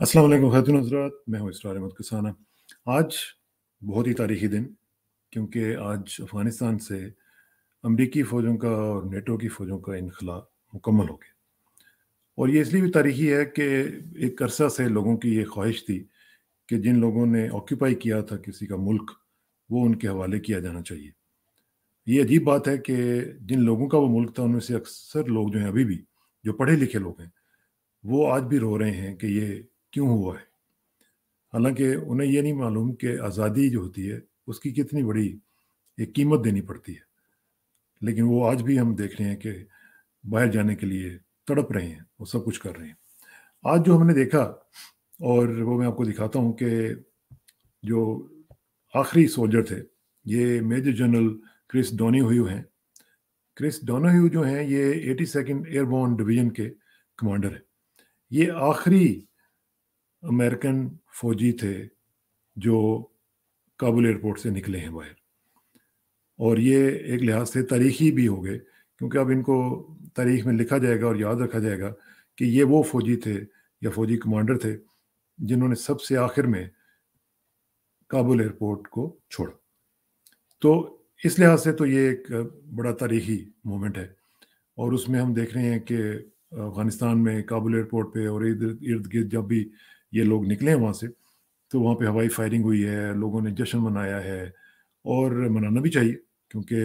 असलम खातून हजरात मैं हूँ इसरार अहमद कसाना आज बहुत ही तारीखी दिन क्योंकि आज अफ़गानिस्तान से अमरीकी फ़ौजों का और नेटो की फ़ौजों का इनखला मुकम्मल हो गया और ये इसलिए भी तारीखी है कि एक अरसा से लोगों की ये ख्वाहिश थी कि जिन लोगों ने ऑक्यूपाई किया था किसी का मुल्क वो उनके हवाले किया जाना चाहिए ये अजीब बात है कि जिन लोगों का वो मुल्क था उनमें से अक्सर लोग जो हैं अभी भी जो पढ़े लिखे लोग हैं वो आज भी रो रहे हैं कि ये क्यों हुआ है हालांकि उन्हें यह नहीं मालूम कि आज़ादी जो होती है उसकी कितनी बड़ी एक कीमत देनी पड़ती है लेकिन वो आज भी हम देख रहे हैं कि बाहर जाने के लिए तड़प रहे हैं वो सब कुछ कर रहे हैं आज जो हमने देखा और वो मैं आपको दिखाता हूँ कि जो आखिरी सोल्जर थे ये मेजर जनरल क्रिस हुई हैं क्रिस डोनो जो हैं ये एटी सेकेंड एयरबोन डिवीजन के कमांडर हैं ये आखिरी अमेरिकन फौजी थे जो काबुल एयरपोर्ट से निकले हैं बाहर और ये एक लिहाज से तारीखी भी हो गए क्योंकि अब इनको तारीख में लिखा जाएगा और याद रखा जाएगा कि ये वो फौजी थे या फौजी कमांडर थे जिन्होंने सबसे आखिर में काबुल एयरपोर्ट को छोड़ा तो इस लिहाज से तो ये एक बड़ा तारीखी मोमेंट है और उसमें हम देख रहे हैं कि अफ़गानिस्तान में काबुल एयरपोर्ट पे और इर्द गिर्द जब भी ये लोग निकले हैं वहाँ से तो वहाँ पे हवाई फायरिंग हुई है लोगों ने जश्न मनाया है और मनाना भी चाहिए क्योंकि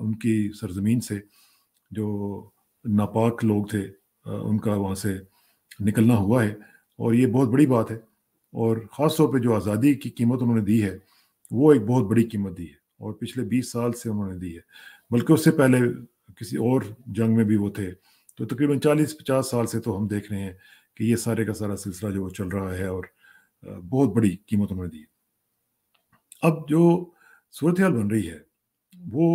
उनकी सरजमीन से जो नापाक लोग थे उनका वहाँ से निकलना हुआ है और ये बहुत बड़ी बात है और ख़ास तौर पे जो आज़ादी की कीमत उन्होंने दी है वो एक बहुत बड़ी कीमत दी है और पिछले 20 साल से उन्होंने दी है बल्कि उससे पहले किसी और जंग में भी वो थे तो तकरीबन 40-50 साल से तो हम देख रहे हैं कि ये सारे का सारा सिलसिला जो चल रहा है और बहुत बड़ी कीमत उन्होंने दी अब जो सूरत हाल बन रही है वो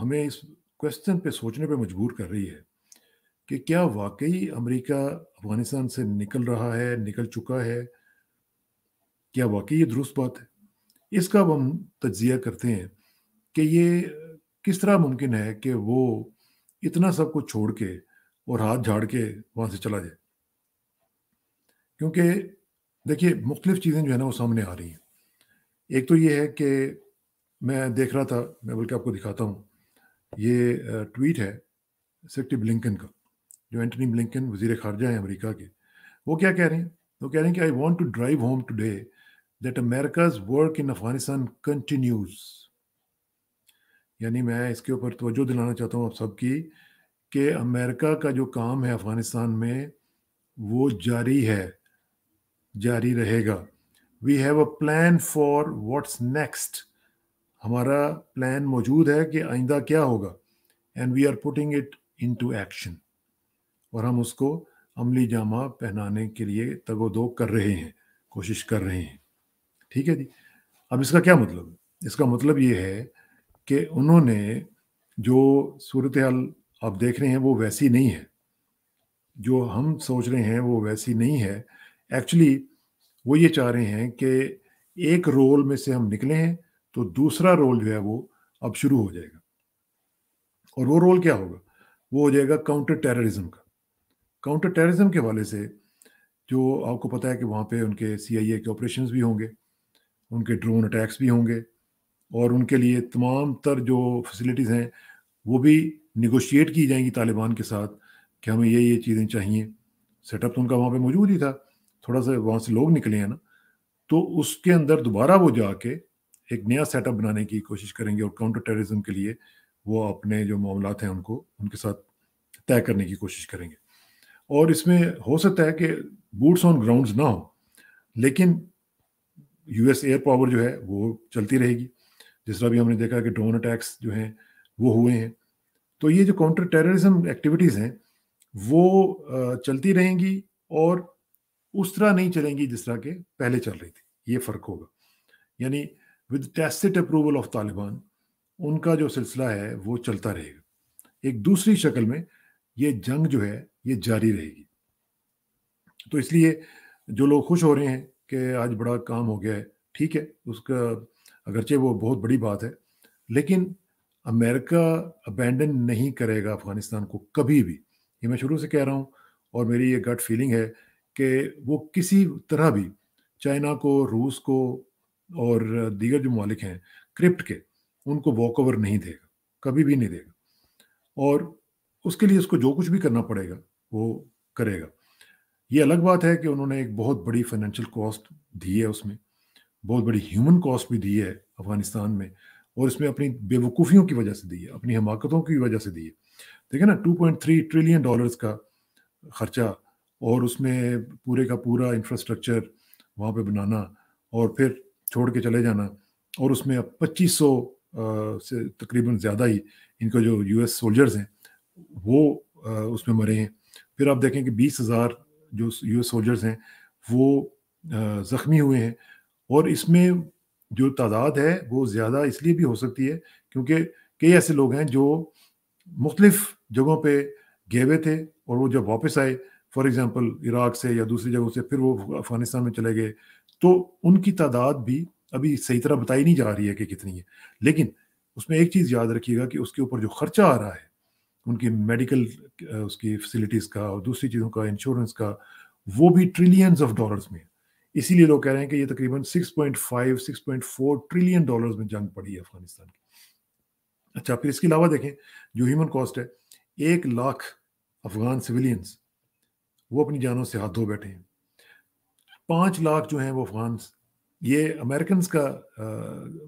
हमें इस क्वेश्चन पे सोचने पे मजबूर कर रही है कि क्या वाकई अमेरिका अफगानिस्तान से निकल रहा है निकल चुका है क्या वाकई ये दुरुस्त बात है इसका अब हम तजिया करते हैं कि ये किस तरह मुमकिन है कि वो इतना सब कुछ छोड़ के और हाथ झाड़ के वहाँ से चला जाए क्योंकि देखिए मुख्तलिफ चीज़ें जो है ना वो सामने आ रही हैं एक तो ये है कि मैं देख रहा था मैं बल्कि आपको दिखाता हूँ ये ट्वीट है सेक्रेटरी ब्लिंकन का जो एंटनी ब्लिंकन वजीर खारजा हैं अमरीका के वो क्या कह रहे हैं वो कह रहे हैं कि I want to drive home today that America's work in Afghanistan continues यानी मैं इसके ऊपर तोज्जो दिलाना चाहता हूँ आप सबकी कि अमेरिका का जो काम है अफगानिस्तान में वो जारी है जारी रहेगा we have a plan for what's next हमारा प्लान मौजूद है कि आइंदा क्या होगा and we are putting it into action और हम उसको अमली जामा पहनाने के लिए तगोदो कर रहे हैं कोशिश कर रहे हैं ठीक है जी अब इसका क्या मतलब है इसका मतलब ये है कि उन्होंने जो सूरत हाल आप देख रहे हैं वो वैसी नहीं है जो हम सोच रहे हैं वो वैसी नहीं है एक्चुअली वो ये चाह रहे हैं कि एक रोल में से हम निकले हैं तो दूसरा रोल जो है वो अब शुरू हो जाएगा और वो रोल क्या होगा वो हो जाएगा काउंटर टेररिज्म का काउंटर टेररिज्म के हवाले से जो आपको पता है कि वहाँ पे उनके सीआईए के ऑपरेशन भी होंगे उनके ड्रोन अटैक्स भी होंगे और उनके लिए तमाम तर जो फैसिलिटीज़ हैं वो भी निगोशिएट की जाएंगी तालिबान के साथ कि हमें ये ये चीज़ें चाहिए सेटअप तो उनका वहाँ पे मौजूद ही था थोड़ा सा वहाँ से लोग निकले हैं ना तो उसके अंदर दोबारा वो जाके एक नया सेटअप बनाने की कोशिश करेंगे और काउंटर टेररिज्म के लिए वो अपने जो मामला हैं उनको उनके साथ तय करने की कोशिश करेंगे और इसमें हो सकता है कि बूट्स ऑन ग्राउंड्स ना हो लेकिन यूएस एयर पावर जो है वो चलती रहेगी जिस तरह भी हमने देखा कि ड्रोन अटैक्स जो हैं वो हुए हैं तो ये जो काउंटर टेररिज्म एक्टिविटीज़ हैं वो चलती रहेंगी और उस तरह नहीं चलेंगी जिस तरह के पहले चल रही थी ये फर्क होगा यानी with tacit approval of Taliban उनका जो सिलसिला है वो चलता रहेगा एक दूसरी शक्ल में ये जंग जो है ये जारी रहेगी तो इसलिए जो लोग खुश हो रहे हैं कि आज बड़ा काम हो गया है ठीक है उसका अगरचे वो बहुत बड़ी बात है लेकिन अमेरिका अबेंडन नहीं करेगा अफगानिस्तान को कभी भी ये मैं शुरू से कह रहा हूँ और मेरी ये गट फीलिंग है कि वो किसी तरह भी चाइना को रूस को और दीगर जो ममालिक हैं क्रिप्ट के उनको वॉक ओवर नहीं देगा कभी भी नहीं देगा और उसके लिए उसको जो कुछ भी करना पड़ेगा वो करेगा ये अलग बात है कि उन्होंने एक बहुत बड़ी फाइनेंशियल कॉस्ट दी है उसमें बहुत बड़ी ह्यूमन कॉस्ट भी दी है अफगानिस्तान में और इसमें अपनी बेवकूफ़ियों की वजह से दी है अपनी हमाकतों की वजह से दी है ठीक है ना 2.3 ट्रिलियन डॉलर्स का खर्चा और उसमें पूरे का पूरा इंफ्रास्ट्रक्चर वहाँ पे बनाना और फिर छोड़ के चले जाना और उसमें अब पच्चीस सौ से तकरीबन ज़्यादा ही इनका जो यू एस सोल्जर्स हैं वो आ, उसमें मरे हैं फिर आप देखें कि बीस हज़ार जो यू एस सोल्जर्स हैं वो ज़ख्मी हुए हैं और इसमें जो तादाद है वो ज़्यादा इसलिए भी हो सकती है क्योंकि कई ऐसे लोग हैं जो मुख्तलिफ जगहों पर गए हुए थे और वो जब वापस आए फॉर एग्ज़ाम्पल इराक से या दूसरी जगहों से फिर वो अफगानिस्तान में चले गए तो उनकी तादाद भी अभी सही तरह बताई नहीं जा रही है कि कितनी है लेकिन उसमें एक चीज़ याद रखिएगा कि उसके ऊपर जो खर्चा आ रहा है उनकी मेडिकल उसकी फैसिलिटीज़ का और दूसरी चीज़ों का इंश्योरेंस का वो भी ट्रिलियंस ऑफ डॉलर्स में है इसीलिए लोग कह रहे हैं कि ये तकरीबन 6.5 6.4 ट्रिलियन डॉलर्स में जंग पड़ी है अफगानिस्तान की अच्छा फिर इसके अलावा देखें जो ह्यूमन कॉस्ट है एक लाख अफगान सिविलियंस वो अपनी जानों से हाथ धो बैठे हैं पाँच लाख जो हैं वो अफगान ये अमेरिकन का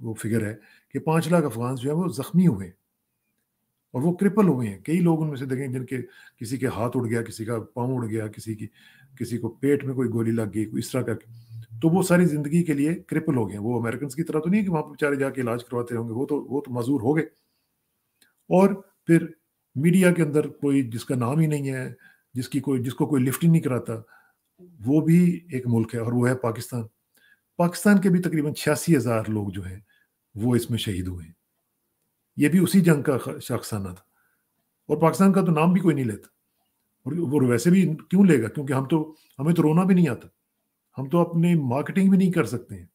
वो फिगर है कि पाँच लाख अफगान जो है वो ज़ख्मी हुए हैं और वो क्रिपल हुए हैं कई लोग उनमें से देखें जिनके किसी के हाथ उड़ गया किसी का पाँव उड़ गया किसी की किसी को पेट में कोई गोली लग गई इस तरह करके तो वो सारी ज़िंदगी के लिए क्रिपल हो गए वो अमेरिकन की तरह तो नहीं है कि वहाँ पर बेचारे जाके इलाज करवाते होंगे वो तो वो तो मजूर हो गए और फिर मीडिया के अंदर कोई जिसका नाम ही नहीं है जिसकी कोई जिसको कोई लिफ्ट ही नहीं कराता वो भी एक मुल्क है और वो है पाकिस्तान पाकिस्तान के भी तकरीबन छियासी हज़ार लोग जो हैं वो इसमें शहीद हुए हैं ये भी उसी जंग का शाखसाना था और पाकिस्तान का तो नाम भी कोई नहीं लेता और वो वैसे भी क्यों लेगा क्योंकि हम तो हमें तो रोना भी नहीं आता हम तो अपने मार्केटिंग भी नहीं कर सकते हैं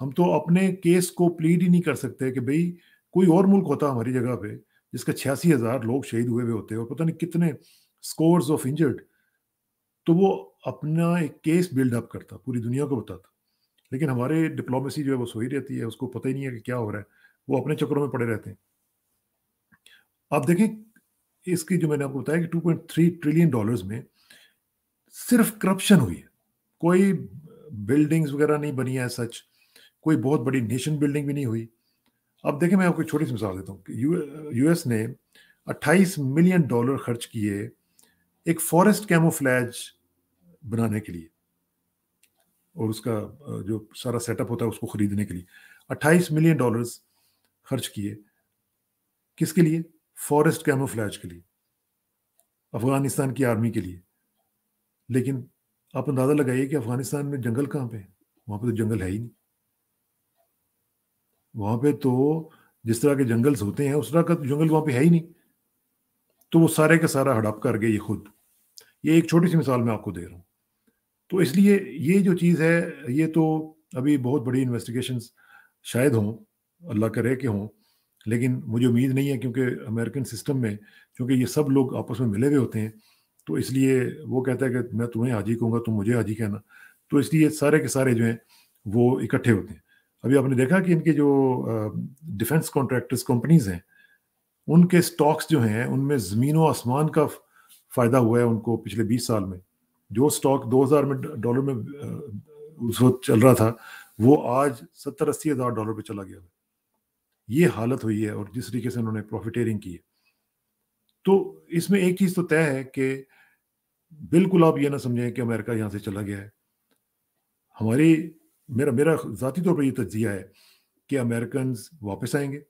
हम तो अपने केस को प्लीड ही नहीं कर सकते कि भाई कोई और मुल्क होता हमारी जगह पे जिसका छियासी हज़ार लोग शहीद हुए हुए होते हैं और पता नहीं कितने स्कोर्स ऑफ इंजर्ड तो वो अपना एक केस बिल्डअप करता पूरी दुनिया को बताता लेकिन हमारे डिप्लोमेसी जो है वो सोई रहती है उसको पता ही नहीं है कि क्या हो रहा है वो अपने चक्रों में पड़े रहते हैं आप देखें इसकी जो मैंने आपको बताया कि 2.3 ट्रिलियन डॉलर्स में सिर्फ करप्शन हुई है कोई बिल्डिंग्स वगैरह नहीं बनी है सच कोई बहुत बड़ी नेशन बिल्डिंग भी नहीं हुई अब देखें मैं आपको छोटी सी मिसाल देता हूँ यू यूएस ने 28 मिलियन डॉलर खर्च किए एक फॉरेस्ट कैमोफ्लैज बनाने के लिए और उसका जो सारा सेटअप होता है उसको खरीदने के लिए 28 मिलियन डॉलर्स खर्च किए किसके लिए फॉरेस्ट कैमोफ्लैज के लिए अफगानिस्तान की आर्मी के लिए लेकिन आप अंदाज़ा लगाइए कि अफगानिस्तान में जंगल कहाँ पे है वहां पे तो जंगल है ही नहीं वहां पे तो जिस तरह के जंगल्स होते हैं उस तरह का तो जंगल वहां पे है ही नहीं तो वो सारे का सारा हड़प कर गए ये खुद ये एक छोटी सी मिसाल मैं आपको दे रहा हूँ तो इसलिए ये जो चीज़ है ये तो अभी बहुत बड़ी इन्वेस्टिगेशन शायद हों अल्लाह करे के हों लेकिन मुझे उम्मीद नहीं है क्योंकि अमेरिकन सिस्टम में क्योंकि ये सब लोग आपस में मिले हुए होते हैं तो इसलिए वो कहता है कि मैं तुम्हें हाजी कहूँगा तुम मुझे हाजी कहना तो इसलिए सारे के सारे जो हैं वो इकट्ठे होते हैं अभी आपने देखा कि इनके जो डिफेंस कॉन्ट्रैक्टर्स कंपनीज हैं उनके स्टॉक्स जो हैं उनमें ज़मीन व आसमान का फ़ायदा हुआ है उनको पिछले 20 साल में जो स्टॉक 2000 में डॉलर में उस वक्त चल रहा था वो आज सत्तर अस्सी हज़ार डॉलर पे चला गया ये हालत हुई है और जिस तरीके से उन्होंने प्रॉफिटेरिंग की है तो इसमें एक चीज़ तो तय है कि बिल्कुल आप ये ना समझें कि अमेरिका यहाँ से चला गया है हमारी मेरा मेरा ज़ाती तौर पर यह तजिया है कि अमेरिकन वापस आएंगे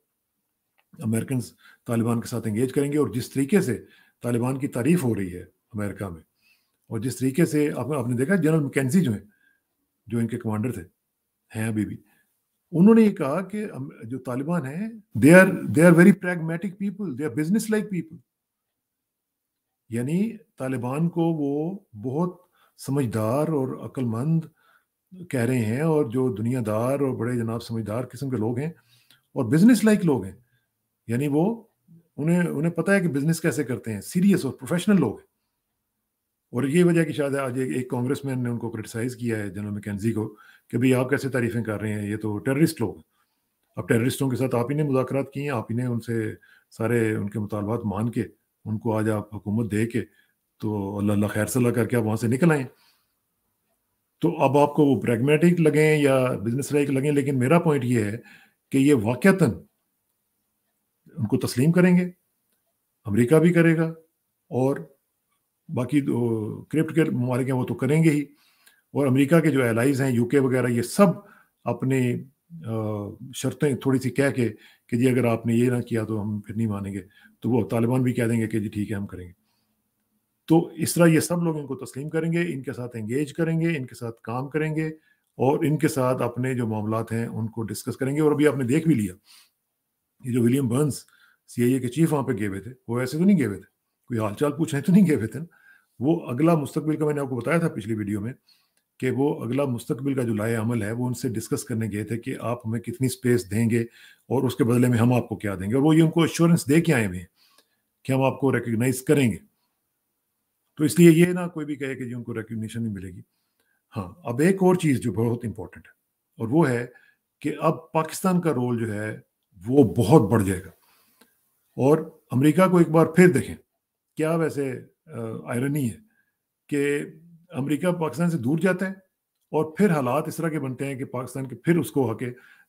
अमेरिकन तालिबान के साथ एंगेज करेंगे और जिस तरीके से तालिबान की तारीफ हो रही है अमेरिका में और जिस तरीके से आप, आपने देखा जनरल मैकेजी जो हैं जो इनके कमांडर थे हैं अभी भी उन्होंने ये कहा कि जो तालिबान हैं they are they are very pragmatic people they are business like people यानी तालिबान को वो बहुत समझदार और अक्लमंद कह रहे हैं और जो दुनियादार और बड़े जनाब समझदार किस्म के लोग हैं और बिजनेस लाइक लोग हैं यानी वो उन्हें उन्हें पता है कि बिजनेस कैसे करते हैं सीरियस और प्रोफेशनल लोग और ये वजह कि शायद आज एक कांग्रेस मैन ने उनको क्रिटिसाइज़ किया है जनरल मैकेजी को कि भाई आप कैसे तारीफें कर रहे हैं ये तो टेररिस्ट लोग हैं अब टेररिस्टों के साथ आप ही ने मुजाकर की हैं आप ही ने उनसे सारे उनके मुतालबात मान के उनको आज आप हुकूमत दे के तो अल्लाह अल्लाह खैर सलाह करके आप वहाँ से निकल आएँ तो अब आपको वो प्रेगमेटिक लगें या बिजनेस लाइक लगें लेकिन मेरा पॉइंट ये है कि ये वाक़ता उनको तस्लीम करेंगे अमेरिका भी करेगा और बाकी तो क्रिप्ट के ममालिक हैं वो तो करेंगे ही और अमेरिका के जो एलाइज हैं यूके वगैरह ये सब अपने शर्तें थोड़ी सी कह के कि जी अगर आपने ये ना किया तो हम फिर नहीं मानेंगे तो वो तालिबान भी कह देंगे कि जी ठीक है हम करेंगे तो इस तरह ये सब लोग इनको तस्लीम करेंगे इनके साथ एंगेज करेंगे इनके साथ काम करेंगे और इनके साथ अपने जो मामला हैं उनको डिस्कस करेंगे और अभी आपने देख भी लिया ये जो विलियम बर्न्स सी के चीफ वहाँ पे गए हुए थे वो ऐसे तो नहीं गए हुए थे कोई हालचाल पूछे तो नहीं गए हुए थे ना वो अगला मुस्तबिल का मैंने आपको बताया था पिछली वीडियो में कि वो अगला मुस्तबिल का जो लाए अमल है वो उनसे डिस्कस करने गए थे कि आप हमें कितनी स्पेस देंगे और उसके बदले में हम आपको क्या देंगे और वो ये उनको एश्योरेंस दे के आए हुए हैं कि हम आपको रिकग्नाइज करेंगे तो इसलिए ये ना कोई भी कहे कि जी उनको रिकग्निशन नहीं मिलेगी हाँ अब एक और चीज़ जो बहुत इंपॉर्टेंट है और वो है कि अब पाकिस्तान का रोल जो है वो बहुत बढ़ जाएगा और अमेरिका को एक बार फिर देखें क्या वैसे आयरनी है कि अमेरिका पाकिस्तान से दूर जाता है और फिर हालात इस तरह के बनते हैं कि पाकिस्तान के फिर उसको आके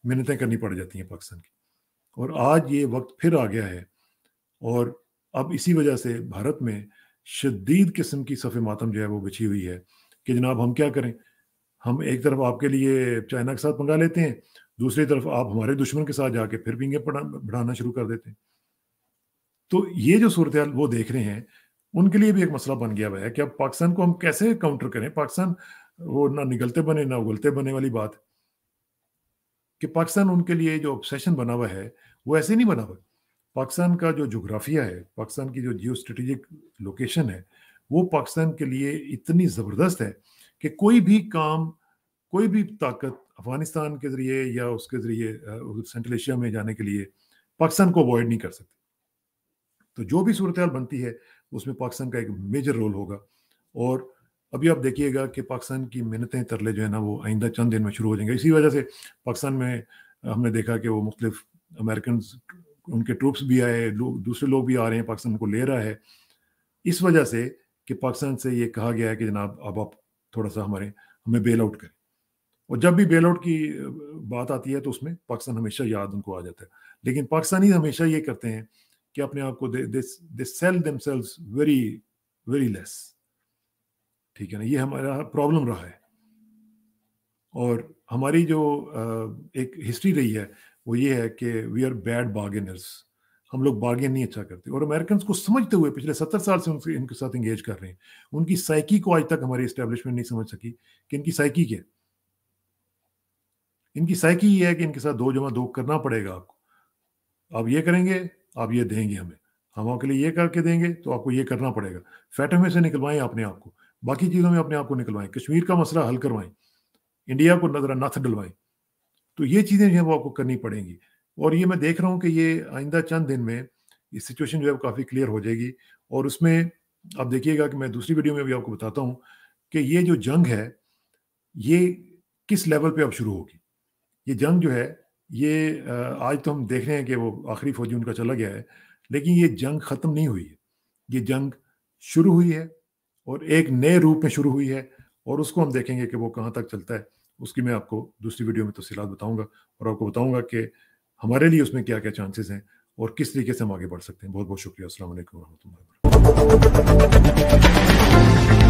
मिन्नतें करनी पड़ जाती हैं पाकिस्तान की और आज ये वक्त फिर आ गया है और अब इसी वजह से भारत में शदीद किस्म की सफ़े मातम जो है वो बिछी हुई है कि जनाब हम क्या करें हम एक तरफ आपके लिए चाइना के साथ मंगा लेते हैं दूसरी तरफ आप हमारे दुश्मन के साथ जाके फिर पींगे बढ़ाना शुरू कर देते हैं तो ये जो सूरत वो देख रहे हैं उनके लिए भी एक मसला बन गया हुआ है कि अब पाकिस्तान को हम कैसे काउंटर करें पाकिस्तान वो ना निकलते बने ना उगलते बने वाली बात कि पाकिस्तान उनके लिए जो ऑब्सेशन बना हुआ है वो ऐसे नहीं बना हुआ पाकिस्तान का जो जोग्राफिया है पाकिस्तान की जो जियो स्ट्रेटेजिक लोकेशन है वो पाकिस्तान के लिए इतनी ज़बरदस्त है कि कोई भी काम कोई भी ताकत अफगानिस्तान के ज़रिए या उसके ज़रिए सेंट्रल एशिया में जाने के लिए पाकिस्तान को अवॉइड नहीं कर सकती तो जो भी सूरत हाल बनती है उसमें पाकिस्तान का एक मेजर रोल होगा और अभी आप देखिएगा कि पाकिस्तान की मेहनतें तरले जो है ना वो आइंदा चंद दिन में शुरू हो जाएंगे इसी वजह से पाकिस्तान में हमने देखा कि वो मुख्तफ अमेरिकन उनके ट्रूप्स भी आए दूसरे लोग भी आ रहे हैं पाकिस्तान को ले रहा है इस वजह से कि पाकिस्तान से ये कहा गया है कि जनाब अब आप थोड़ा सा हमारे हमें बेल आउट करें और जब भी आउट की बात आती है तो उसमें पाकिस्तान हमेशा याद उनको आ जाता है लेकिन पाकिस्तानी हमेशा ये करते हैं कि अपने आप को they sell them very very less ठीक है ना ये हमारा प्रॉब्लम रहा है और हमारी जो एक हिस्ट्री रही है वो ये है कि वी आर बैड बार्गेनर्स हम लोग बार्गेन नहीं अच्छा करते और अमेरिकन को समझते हुए पिछले सत्तर साल से उनके इनके साथ इंगेज कर रहे हैं उनकी साइकी को आज तक हमारी इस्टेब्लिशमेंट नहीं समझ सकी कि इनकी साइकी क्या है इनकी साइकी ये है कि इनके साथ दो जमा दो करना पड़ेगा आपको आप ये करेंगे आप ये देंगे हमें हम आपके लिए ये करके देंगे तो आपको ये करना पड़ेगा फैटो से निकलवाएं अपने आप को बाकी चीज़ों में अपने आप को निकलवाएं कश्मीर का मसला हल करवाएं इंडिया को नजर नथ डलवाएं तो ये चीज़ें जो है वो आपको करनी पड़ेंगी और ये मैं देख रहा हूँ कि ये आइंदा चंद दिन में ये सिचुएशन जो है काफ़ी क्लियर हो जाएगी और उसमें आप देखिएगा कि मैं दूसरी वीडियो में भी आपको बताता हूँ कि ये जो जंग है ये किस लेवल पर अब शुरू होगी ये जंग जो है ये आज तो हम देख रहे हैं कि वो आखिरी फौजी उनका चला गया है लेकिन ये जंग ख़त्म नहीं हुई है ये जंग शुरू हुई है और एक नए रूप में शुरू हुई है और उसको हम देखेंगे कि वो कहाँ तक चलता है उसकी मैं आपको दूसरी वीडियो में तफसीत बताऊँगा और आपको बताऊँगा कि हमारे लिए उसमें क्या क्या चांसेस हैं और किस तरीके से हम आगे बढ़ सकते हैं बहुत बहुत शुक्रिया असल वरह